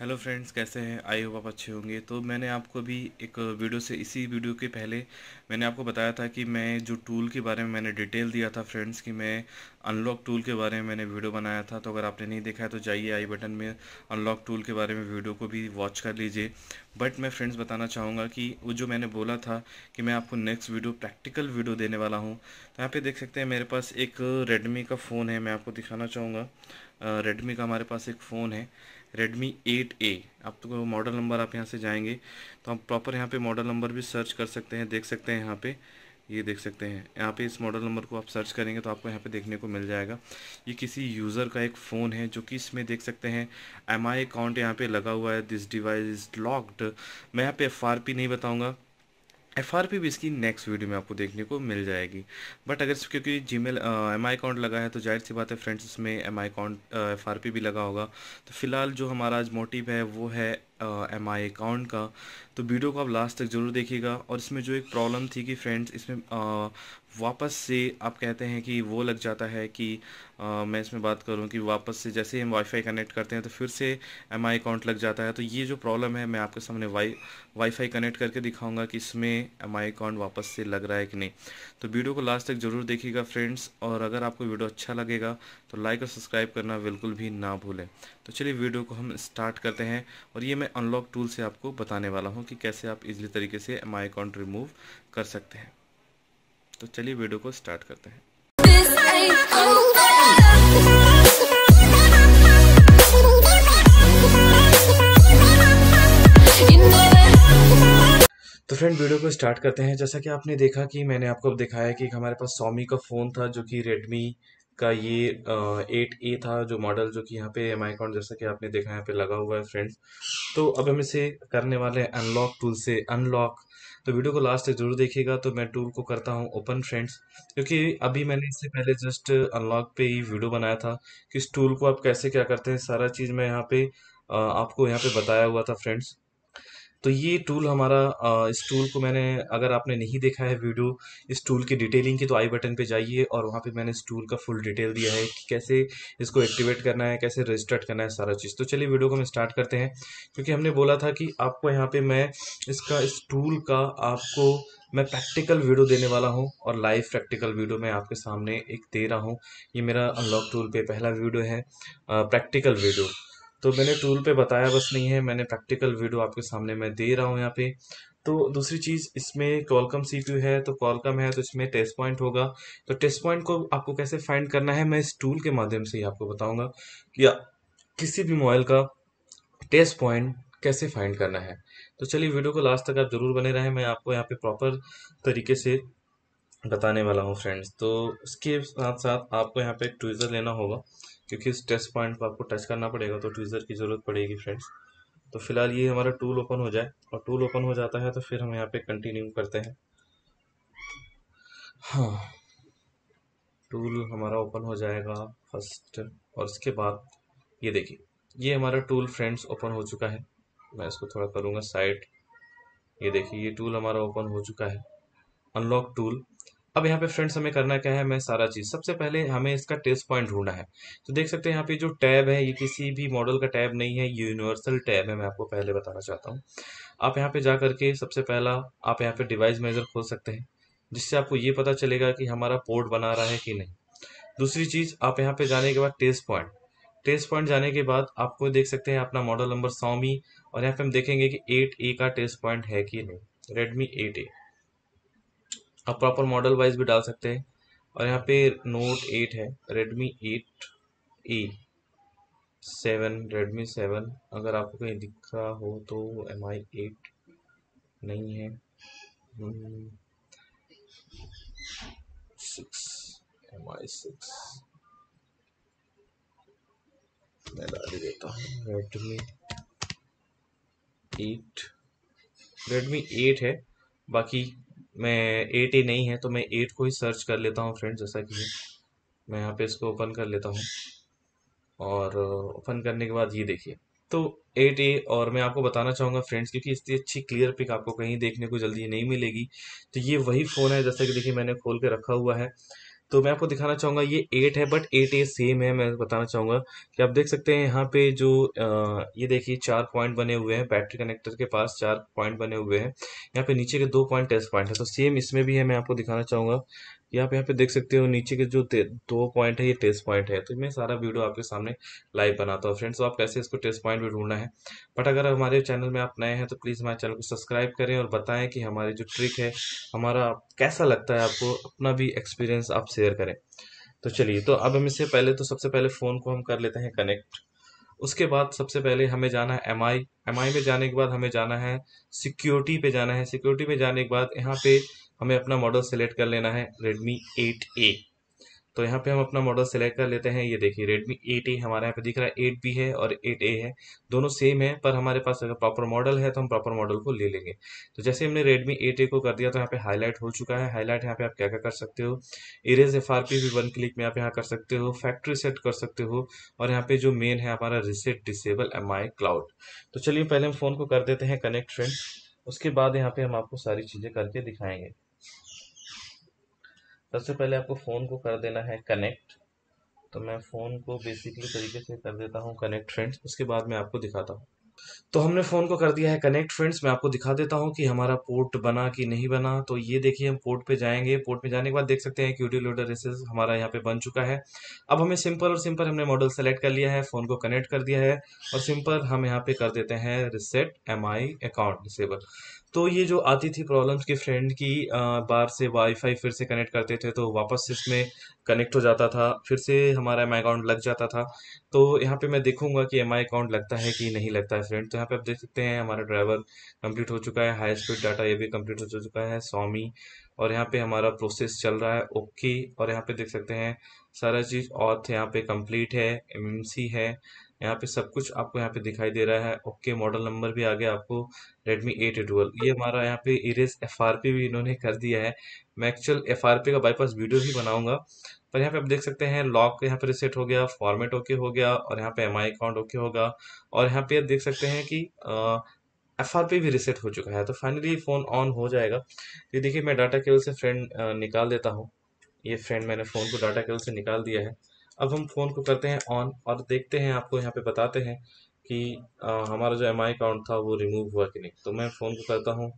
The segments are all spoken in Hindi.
हेलो फ्रेंड्स कैसे हैं आई होप आप अच्छे होंगे तो मैंने आपको अभी एक वीडियो से इसी वीडियो के पहले मैंने आपको बताया था कि मैं जो टूल के बारे में मैंने डिटेल दिया था फ्रेंड्स कि मैं अनलॉक टूल के बारे में मैंने वीडियो बनाया था तो अगर आपने नहीं देखा है तो जाइए आई बटन में अनलॉक टूल के बारे में वीडियो को भी वॉच कर लीजिए बट मैं फ्रेंड्स बताना चाहूँगा कि वो जो मैंने बोला था कि मैं आपको नेक्स्ट वीडियो प्रैक्टिकल वीडियो देने वाला हूँ तो यहाँ पर देख सकते हैं मेरे पास एक रेडमी का फ़ोन है मैं आपको दिखाना चाहूँगा रेडमी का हमारे पास एक फ़ोन है रेडमी एट ए तो मॉडल नंबर आप यहाँ से जाएंगे तो आप प्रॉपर यहाँ पे मॉडल नंबर भी सर्च कर सकते हैं देख सकते हैं यहाँ पे ये देख सकते हैं यहाँ पे इस मॉडल नंबर को आप सर्च करेंगे तो आपको यहाँ पे देखने को मिल जाएगा ये किसी यूज़र का एक फ़ोन है जो कि इसमें देख सकते हैं एम आई अकाउंट यहाँ पे लगा हुआ है दिस डिवाइस इज़ लॉक्ड मैं यहाँ पे एफ नहीं बताऊँगा एफ आर पी भी इसकी नेक्स्ट वीडियो में आपको देखने को मिल जाएगी बट अगर क्योंकि Gmail M I account लगा है तो जाहिर सी बात है फ्रेंड्स इसमें M I account F R P भी लगा होगा तो फिलहाल जो हमारा आज मोटिव है वो है एम आई अकाउंट का तो वीडियो को आप लास्ट तक ज़रूर देखिएगा और इसमें जो एक प्रॉब्लम थी कि फ्रेंड्स इसमें आ, वापस से आप कहते हैं कि वो लग जाता है कि आ, मैं इसमें बात करूं कि वापस से जैसे ही हम वाईफाई कनेक्ट करते हैं तो फिर से एम आई अकाउंट लग जाता है तो ये जो प्रॉब्लम है मैं आपके सामने वाई वाईफाई कनेक्ट करके दिखाऊंगा कि इसमें एम आई अकाउंट वापस से लग रहा है कि नहीं तो वीडियो को लास्ट तक ज़रूर देखिएगा फ्रेंड्स और अगर आपको वीडियो अच्छा लगेगा तो लाइक और सब्सक्राइब करना बिल्कुल भी ना भूलें तो चलिए वीडियो को हम स्टार्ट करते हैं और ये मैं मैं अनलॉक टूल से आपको बताने वाला हूँ कि कैसे आप इजली तरीके से माई अकाउंट रिमूव कर सकते हैं तो चलिए वीडियो को स्टार्ट करते हैं तो फ्रेंड वीडियो को स्टार्ट करते हैं जैसा कि आपने देखा कि मैंने आपको दिखाया कि हमारे पास सोमी का फ़ोन था जो कि रेडमी का ये एट ए था जो मॉडल जो कि यहाँ पे एम आई अकाउंट जैसा कि आपने देखा यहाँ पे लगा हुआ है फ्रेंड्स तो अब हम इसे करने वाले हैं अनलॉक टूल से अनलॉक तो वीडियो को लास्ट तक जरूर देखिएगा तो मैं टूल को करता हूं ओपन फ्रेंड्स क्योंकि अभी मैंने इससे पहले जस्ट अनलॉक पे ही वीडियो बनाया था कि इस टूल को आप कैसे क्या करते हैं सारा चीज़ मैं यहाँ पे आपको यहाँ पे बताया हुआ था फ्रेंड्स तो ये टूल हमारा इस टूल को मैंने अगर आपने नहीं देखा है वीडियो इस टूल की डिटेलिंग की तो आई बटन पे जाइए और वहाँ पे मैंने इस टूल का फुल डिटेल दिया है कि कैसे इसको एक्टिवेट करना है कैसे रजिस्टर्ड करना है सारा चीज़ तो चलिए वीडियो को हम स्टार्ट करते हैं क्योंकि हमने बोला था कि आपको यहाँ पर मैं इसका इस टूल का आपको मैं प्रैक्टिकल वीडियो देने वाला हूँ और लाइव प्रैक्टिकल वीडियो मैं आपके सामने एक दे रहा हूँ ये मेरा अनलॉक टूल पर पहला वीडियो है प्रैक्टिकल वीडियो तो मैंने टूल पे बताया बस नहीं है मैंने प्रैक्टिकल वीडियो आपके सामने मैं दे रहा हूँ यहाँ पे तो दूसरी चीज़ इसमें कॉलकम सी है तो कॉलकम है तो इसमें टेस्ट पॉइंट होगा तो टेस्ट पॉइंट को आपको कैसे फाइंड करना है मैं इस टूल के माध्यम से ही आपको बताऊँगा या किसी भी मोबाइल का टेस्ट पॉइंट कैसे फाइंड करना है तो चलिए वीडियो को लास्ट तक आप ज़रूर बने रहें मैं आपको यहाँ पे प्रॉपर तरीके से बताने वाला हूँ फ्रेंड्स तो इसके साथ साथ आपको यहाँ पे ट्विज़र लेना होगा क्योंकि इस टेस्ट पॉइंट को आपको टच करना पड़ेगा तो ट्वीज़र की ज़रूरत पड़ेगी फ्रेंड्स तो फिलहाल ये हमारा टूल ओपन हो जाए और टूल ओपन हो जाता है तो फिर हम यहाँ पे कंटिन्यू करते हैं हाँ टूल हमारा ओपन हो जाएगा फर्स्ट और उसके बाद ये देखिए ये हमारा टूल फ्रेंड्स ओपन हो चुका है मैं इसको थोड़ा करूँगा साइड ये देखिए ये टूल हमारा ओपन हो चुका है अनलॉक टूल अब यहाँ पे फ्रेंड्स हमें करना क्या है मैं सारा चीज़ सबसे पहले हमें इसका टेस्ट पॉइंट ढूंढना है तो देख सकते हैं यहाँ पे जो टैब है ये किसी भी मॉडल का टैब नहीं है यूनिवर्सल टैब है मैं आपको पहले बताना चाहता हूँ आप यहाँ पे जा करके सबसे पहला आप यहाँ पे डिवाइस मेजर खोल सकते हैं जिससे आपको ये पता चलेगा कि हमारा पोर्ट बना रहा है कि नहीं दूसरी चीज़ आप यहाँ पर जाने के बाद टेस्ट पॉइंट टेस्ट पॉइंट जाने के बाद आपको देख सकते हैं अपना मॉडल नंबर सौमी और यहाँ पे हम देखेंगे कि एट ए का टेस्ट पॉइंट है कि नहीं रेडमी एट ए आप प्रॉपर मॉडल वाइज भी डाल सकते हैं और यहाँ पे नोट एट है Redmi eight A seven Redmi seven अगर आपको कहीं दिख रहा हो तो एम आई एट नहीं है सिक्स एम आई सिक्स मैं डाल देता हूँ रेडमी एट रेडमी एट है बाकी मैं एट ही नहीं है तो मैं एट को ही सर्च कर लेता हूँ फ्रेंड्स जैसा कि मैं यहाँ पे इसको ओपन कर लेता हूँ और ओपन uh, करने के बाद ये देखिए तो एट ए और मैं आपको बताना चाहूँगा फ्रेंड्स क्योंकि इसकी अच्छी क्लियर पिक आपको कहीं देखने को जल्दी नहीं मिलेगी तो ये वही फ़ोन है जैसा कि देखिए मैंने खोल के रखा हुआ है तो मैं आपको दिखाना चाहूंगा ये एट है बट एट ए सेम है मैं बताना चाहूंगा कि आप देख सकते हैं यहाँ पे जो ये देखिए चार पॉइंट बने हुए हैं बैटरी कनेक्टर के पास चार पॉइंट बने हुए हैं यहाँ पे नीचे के दो पॉइंट टेस्ट पॉइंट है तो सेम इसमें भी है मैं आपको दिखाना चाहूंगा ये आप यहाँ पे देख सकते हो नीचे के जो दो पॉइंट है ये टेस्ट पॉइंट है तो मैं सारा वीडियो आपके सामने लाइव बनाता हूँ फ्रेंड्स तो आप कैसे इसको टेस्ट पॉइंट भी ढूंढना है बट अगर हमारे चैनल में आप नए हैं तो प्लीज़ हमारे चैनल को सब्सक्राइब करें और बताएं कि हमारी जो ट्रिक है हमारा कैसा लगता है आपको अपना भी एक्सपीरियंस आप शेयर करें तो चलिए तो अब हम इससे पहले तो सबसे पहले फ़ोन को हम कर लेते हैं कनेक्ट उसके बाद सबसे पहले हमें जाना है एम आई एम आई पे जाने के बाद हमें जाना है सिक्योरिटी पे जाना है सिक्योरिटी पे जाने के बाद यहाँ पे हमें अपना मॉडल सेलेक्ट कर लेना है रेडमी एट ए तो यहाँ पे हम अपना मॉडल सेलेक्ट कर लेते हैं ये देखिए Redmi 8A हमारे यहाँ पे दिख रहा है 8B है और 8A है दोनों सेम है पर हमारे पास अगर प्रॉपर मॉडल है तो हम प्रॉपर मॉडल को ले लेंगे तो जैसे हमने Redmi 8A को कर दिया तो यहाँ पे हाईलाइट हो चुका है हाईलाइट यहाँ पे आप क्या क्या कर सकते हो इरेज एफ आर पी भी वन क्लिक में आप यहाँ कर सकते हो फैक्ट्री सेट कर सकते हो और यहाँ पे जो मेन है हमारा reset disable M I cloud तो चलिए पहले हम फोन को कर देते हैं कनेक्ट फ्रेंड उसके बाद यहाँ पे हम आपको सारी चीज़ें करके दिखाएंगे सबसे पहले आपको फ़ोन को कर देना है कनेक्ट तो मैं फ़ोन को बेसिकली तरीके से कर देता हूँ कनेक्ट फ्रेंड्स उसके बाद मैं आपको दिखाता हूँ तो हमने फ़ोन को कर दिया है कनेक्ट फ्रेंड्स मैं आपको दिखा देता हूँ कि हमारा पोर्ट बना कि नहीं बना तो ये देखिए हम पोर्ट पे जाएंगे पोर्ट पे जाने के बाद देख सकते हैं कि यूडी लोडर रेसेस हमारा यहाँ पे बन चुका है अब हमें सिंपल और सिंपल हमने मॉडल सेलेक्ट कर लिया है फ़ोन को कनेक्ट कर दिया है और सिंपल हम यहाँ पे कर देते हैं रिसेट एम अकाउंट डिसेबल तो ये जो आती थी प्रॉब्लम्स की फ्रेंड की आ, बार से वाईफाई फिर से कनेक्ट करते थे तो वापस इसमें कनेक्ट हो जाता था फिर से हमारा एम अकाउंट लग जाता था तो यहाँ पे मैं देखूंगा कि एम अकाउंट लगता है कि नहीं लगता है फ्रेंड तो यहाँ पे आप देख सकते हैं हमारा ड्राइवर कंप्लीट हो चुका है हाई स्पीड डाटा ये भी कम्प्लीट हो चुका है स्वामी और यहाँ पे हमारा प्रोसेस चल रहा है ओके और यहाँ पे देख सकते हैं सारा चीज़ और यहाँ पे कंप्लीट है एम है यहाँ पे सब कुछ आपको यहाँ पे दिखाई दे रहा है ओके मॉडल नंबर भी आ गया आपको रेडमी एट ट्वेल्व ये हमारा यहाँ पे इरेज एफ भी इन्होंने कर दिया है मैं एक्चुअल एफ का बाईपास वीडियो भी बनाऊंगा पर यहाँ पे आप देख सकते हैं लॉक यहाँ पे रिसेट हो गया फॉर्मेट ओके हो गया और यहाँ पे एम अकाउंट ओके होगा और यहाँ पे आप देख सकते हैं कि एफ आर पी भी रिसेट हो चुका है तो फाइनली फ़ोन ऑन हो जाएगा ये देखिए मैं डाटा केबल से फ्रेंड निकाल देता हूँ ये फ्रेंड मैंने फ़ोन को डाटा केबल से निकाल दिया है अब हम फ़ोन को करते हैं ऑन और देखते हैं आपको यहाँ पे बताते हैं कि आ, हमारा जो एम आई अकाउंट था वो रिमूव हुआ कि नहीं तो मैं फ़ोन को करता हूँ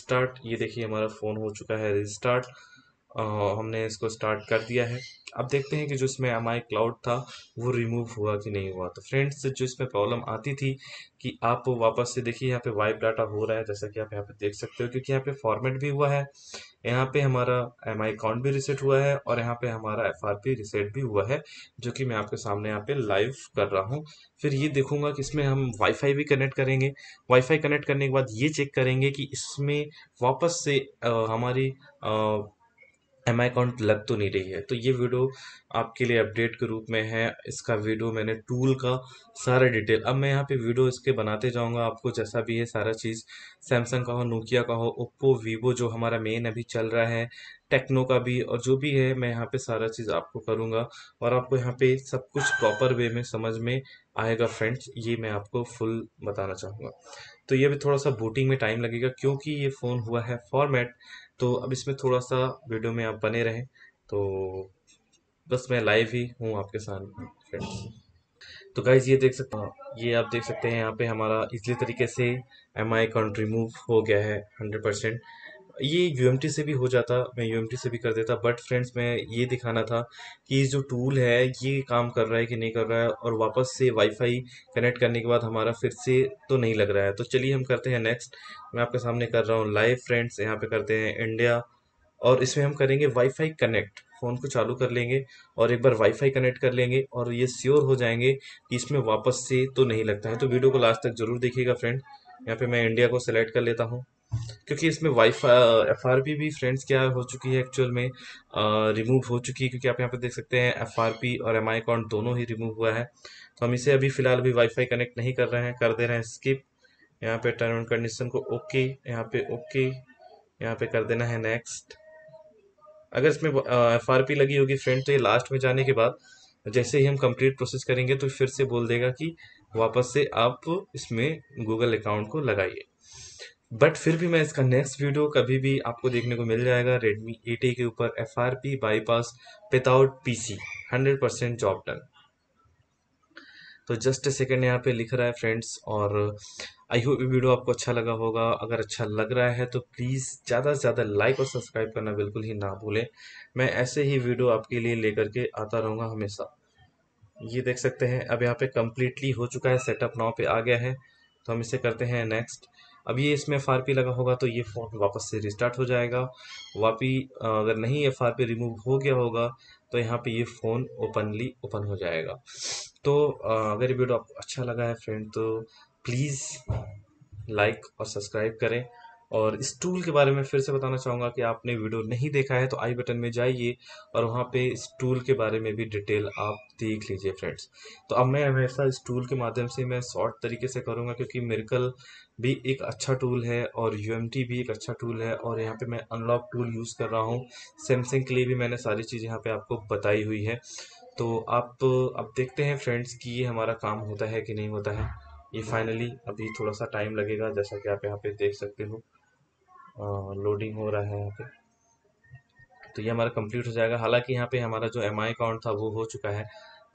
स्टार्ट ये देखिए हमारा फ़ोन हो चुका है रिस्टार्ट हमने इसको स्टार्ट कर दिया है अब देखते हैं कि जो इसमें एम आई क्लाउड था वो रिमूव हुआ कि नहीं हुआ तो फ्रेंड्स जो इसमें प्रॉब्लम आती थी कि आप वापस से देखिए यहाँ पे वाइप डाटा हो रहा है जैसा कि आप यहाँ पे देख सकते हो क्योंकि यहाँ पे फॉर्मेट भी हुआ है यहाँ पे हमारा एम आई अकाउंट भी रिसेट हुआ है और यहाँ पे हमारा एफ आर पी रिसेट भी हुआ है जो कि मैं आपके सामने यहाँ पे लाइव कर रहा हूँ फिर ये देखूंगा कि इसमें हम वाईफाई भी कनेक्ट करेंगे वाईफाई कनेक्ट करने के बाद ये चेक करेंगे कि इसमें वापस से आ, हमारी आ, एम आई अकाउंट लग तो नहीं रही है तो ये वीडियो आपके लिए अपडेट के रूप में है इसका वीडियो मैंने टूल का सारा डिटेल अब मैं यहाँ पे वीडियो इसके बनाते जाऊँगा आपको जैसा भी है सारा चीज़ सैमसंग का हो नोकिया का हो ओप्पो वीवो जो हमारा मेन अभी चल रहा है टेक्नो का भी और जो भी है मैं यहाँ पे सारा चीज़ आपको करूँगा और आपको यहाँ पे सब कुछ प्रॉपर वे में समझ में आएगा फ्रेंड्स ये मैं आपको फुल बताना चाहूँगा तो ये भी थोड़ा सा बूटिंग में टाइम लगेगा क्योंकि ये फ़ोन हुआ है फॉर्मेट तो अब इसमें थोड़ा सा वीडियो में आप बने रहें तो बस मैं लाइव ही हूँ आपके सामने फ्रेंड्स तो गाइज ये देख सकते हैं ये आप देख सकते हैं यहाँ पे हमारा इजली तरीके से एम आई काउंट रिमूव हो गया है हंड्रेड परसेंट ये यू से भी हो जाता मैं यू से भी कर देता बट फ्रेंड्स मैं ये दिखाना था कि जो टूल है ये काम कर रहा है कि नहीं कर रहा है और वापस से वाईफाई कनेक्ट करने के बाद हमारा फिर से तो नहीं लग रहा है तो चलिए हम करते हैं नेक्स्ट मैं आपके सामने कर रहा हूँ लाइव फ्रेंड्स यहाँ पे करते हैं इंडिया और इसमें हम करेंगे वाईफाई कनेक्ट फ़ोन को चालू कर लेंगे और एक बार वाईफाई कनेक्ट कर लेंगे और ये श्योर हो जाएंगे कि इसमें वापस से तो नहीं लगता है तो वीडियो को लास्ट तक ज़रूर देखिएगा फ्रेंड यहाँ पे मैं इंडिया को सेलेक्ट कर लेता हूँ क्योंकि इसमें वाईफाई एफ आर पी भी फ्रेंड्स क्या हो चुकी है एक्चुअल में रिमूव हो चुकी है क्योंकि आप यहाँ पे देख सकते हैं एफ आर पी और एम आई अकाउंट दोनों ही रिमूव हुआ है तो हम इसे अभी फ़िलहाल अभी वाईफाई कनेक्ट नहीं कर रहे हैं कर दे रहे हैं स्किप यहाँ पे टर्म एंड कंडीशन को ओके यहाँ पे ओके यहाँ पे कर देना है नेक्स्ट अगर इसमें एफ आर पी लगी होगी फ्रेंड तो ये लास्ट में जाने के बाद जैसे ही हम कंप्लीट प्रोसेस करेंगे तो फिर से बोल देगा कि वापस से आप इसमें गूगल अकाउंट को लगाइए बट फिर भी मैं इसका नेक्स्ट वीडियो कभी भी आपको देखने को मिल जाएगा रेडमी एट के ऊपर F R P bypass without P C hundred percent job done तो जस्ट ए सेकेंड यहाँ पे लिख रहा है फ्रेंड्स और आई होप ये वीडियो आपको अच्छा लगा होगा अगर अच्छा लग रहा है तो प्लीज़ ज़्यादा से ज़्यादा लाइक और सब्सक्राइब करना बिल्कुल ही ना भूलें मैं ऐसे ही वीडियो आपके लिए लेकर के आता रहूँगा हमेशा ये देख सकते हैं अब यहाँ पे कम्प्लीटली हो चुका है सेटअप नाव पे आ गया है तो हम इसे करते हैं नेक्स्ट अब ये इसमें एफ लगा होगा तो ये फ़ोन वापस से रिस्टार्ट हो जाएगा वापी अगर नहीं एफ रिमूव हो गया होगा तो यहाँ पे ये फ़ोन ओपनली ओपन हो जाएगा तो अगर ये वीडियो आपको अच्छा लगा है फ्रेंड तो प्लीज़ लाइक और सब्सक्राइब करें और इस टूल के बारे में फिर से बताना चाहूँगा कि आपने वीडियो नहीं देखा है तो आई बटन में जाइए और वहाँ पे इस टूल के बारे में भी डिटेल आप देख लीजिए फ्रेंड्स तो अब मैं हमेशा इस टूल के माध्यम से मैं शॉर्ट तरीके से करूँगा क्योंकि मेरिकल भी एक अच्छा टूल है और यू भी एक अच्छा टूल है और यहाँ पे मैं अनलॉक टूल यूज़ कर रहा हूँ सैमसंग के लिए भी मैंने सारी चीज़ यहाँ पे आपको बताई हुई है तो आप अब देखते हैं फ्रेंड्स कि ये हमारा काम होता है कि नहीं होता है ये फाइनली अभी थोड़ा सा टाइम लगेगा जैसा कि आप यहाँ पे देख सकते हो लोडिंग हो रहा है यहाँ पे तो ये हमारा कंप्लीट हो जाएगा हालांकि यहाँ पे हमारा जो एम आई अकाउंट था वो हो चुका है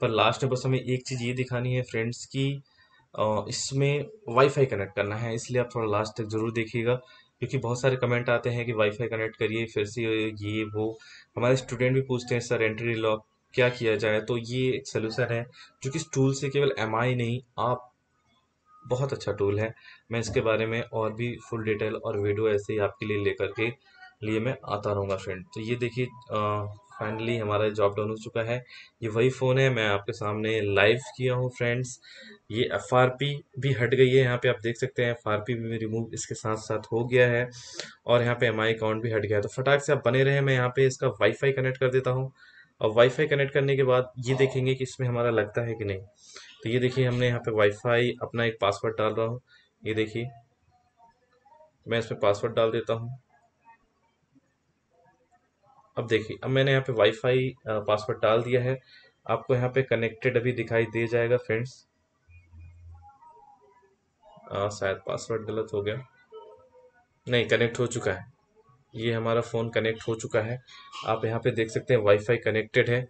पर लास्ट में बस हमें एक चीज़ ये दिखानी है फ्रेंड्स की इसमें वाईफाई कनेक्ट करना है इसलिए आप थोड़ा लास्ट तक ज़रूर देखिएगा क्योंकि बहुत सारे कमेंट आते हैं कि वाईफाई कनेक्ट करिए फिर से ये वो हमारे स्टूडेंट भी पूछते हैं सर एंट्री लॉक क्या किया जाए तो ये एक सोल्यूशन है जो कि इस टूल से केवल एम नहीं आप बहुत अच्छा टूल है मैं इसके बारे में और भी फुल डिटेल और वीडियो ऐसे ही आपके लिए लेकर के लिए मैं आता रहूँगा फ्रेंड तो ये देखिए फाइनली हमारा जॉब डाउन हो चुका है ये वही फ़ोन है मैं आपके सामने लाइव किया हूँ फ्रेंड्स ये एफ भी हट गई है यहाँ पे आप देख सकते हैं एफ भी रिमूव इसके साथ साथ हो गया है और यहाँ पे एम अकाउंट भी हट गया है तो फटाक से आप बने रहे मैं यहाँ पे इसका वाईफाई कनेक्ट कर देता हूँ और वाईफाई कनेक्ट करने के बाद ये देखेंगे कि इसमें हमारा लगता है कि नहीं तो ये देखिए हमने यहाँ पे वाईफाई अपना एक पासवर्ड डाल रहा हूँ ये देखिए मैं इसमें पासवर्ड डाल देता हूँ अब देखिए अब मैंने यहाँ पे वाईफाई पासवर्ड डाल दिया है आपको यहाँ पे कनेक्टेड अभी दिखाई दे जाएगा फ्रेंड्स शायद पासवर्ड गलत हो गया नहीं कनेक्ट हो चुका है ये हमारा फ़ोन कनेक्ट हो चुका है आप यहाँ पे देख सकते हैं वाईफाई कनेक्टेड है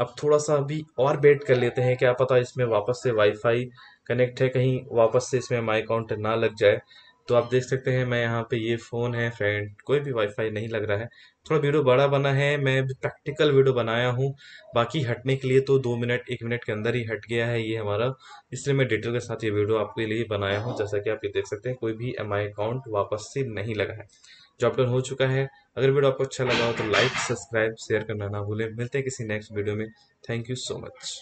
अब थोड़ा सा अभी और वेट कर लेते हैं क्या पता इसमें वापस से वाईफाई कनेक्ट है कहीं वापस से इसमें माई काउंटर ना लग जाए तो आप देख सकते हैं मैं यहाँ पे ये फ़ोन है फ्रेंड कोई भी वाईफाई नहीं लग रहा है थोड़ा वीडियो बड़ा बना है मैं प्रैक्टिकल वीडियो बनाया हूँ बाकी हटने के लिए तो दो मिनट एक मिनट के अंदर ही हट गया है ये हमारा इसलिए मैं डिटेल के साथ ये वीडियो आपके लिए बनाया हूँ जैसा कि आप ये देख सकते हैं कोई भी एम अकाउंट वापस से नहीं लगा है जॉब डाउन हो चुका है अगर वीडियो आपको अच्छा लगा हो तो लाइक सब्सक्राइब शेयर करना ना भूलें मिलते हैं किसी नेक्स्ट वीडियो में थैंक यू सो मच